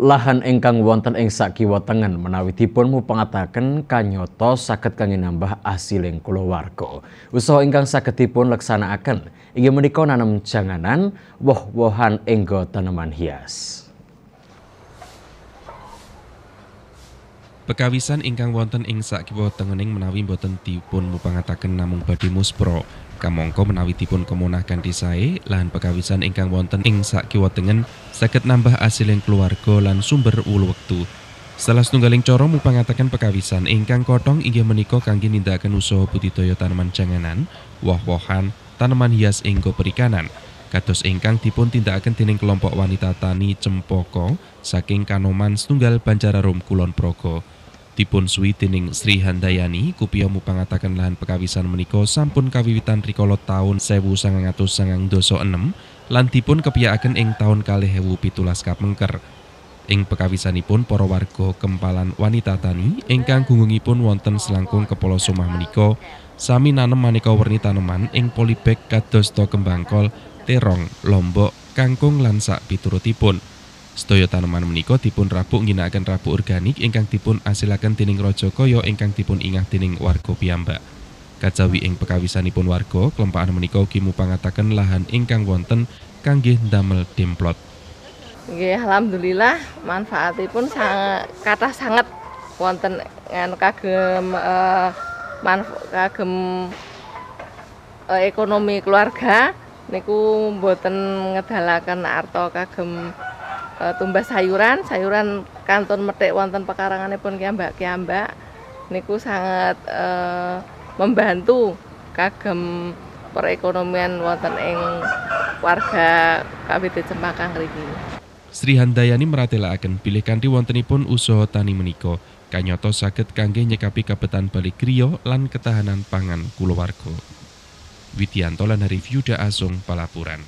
Lahan ingkang wonten ing sakiwa tengen menawi dipun mupangataken kanyoto saged kangge nambah asil ing kulawarga. Usaha ingkang saged dipun leksanakaken inggih menika nanem janganan woh-wohan ing tanaman hias. Pekawisan ingkang wonten ing sakiwa tengening menawi boten dipun mupangataken namung badhe muspro. Kamangka menawi dipun kemunah kanthi sae, lan pekawisan ingkang wonten ing sakiwa tengen saged nambah asiling keluarga lan sumber ulu wektu. Salah setunggaling coro mupangataken pekawisan ingkang kotong inggih menika kangge nindakaken usaha budidaya tanaman janganan, woh-wohan, tanaman hias inggo perikanan. kados ingkang dipun tindakaken dening kelompok wanita tani Cempoko saking Kanoman setunggal pancara Rum Kulon Progo pun Sweetening Sri Handayani Kupiomu pangatakan lahan pekawisan meniko sampun kawiwitan rikala taun 1996 lan dipun kepiyakaken ing tahun kali hewu pitulas kapengker. Ing pekawisanipun para warga kempalan wanita tani ingkang gunggungipun wonten selangkung kepala sumah meniko, sami nanem maneka warni tanaman ing polybag kadosta kembang kol, terong, lombok, kangkung lan sak piturutipun. Sedaya tanaman menika dipun rabuk ngginakaken rabuk organik ingkang dipun asilaken dening raja kaya ingkang dipun ingah dening warga piyambak. Kacawi ing pekawisanipun warga, kelempaan menika ugi mupangataken lahan ingkang wonten kangge ndamel demplot. Nggih, alhamdulillah manfaatipun sangat kata sangat wonten ngan kagem eh, kagem eh, ekonomi keluarga niku mboten ngedalaken arto kagem Eh, tumbas sayuran sayuran kanton metik wonten pekarangannya pun kiambak kiambak niku sangat e, membantu kagem perekonomian wonten ing warga KBT Cempaka ngriki. Sri Handayani meratelaken bilih kanthi wontenipun usaha tani menika kanyoto saged kangge nyekapi kabetan balik kriya lan ketahanan pangan kulawarga. Widianto lan Review Da Asung Palapuran.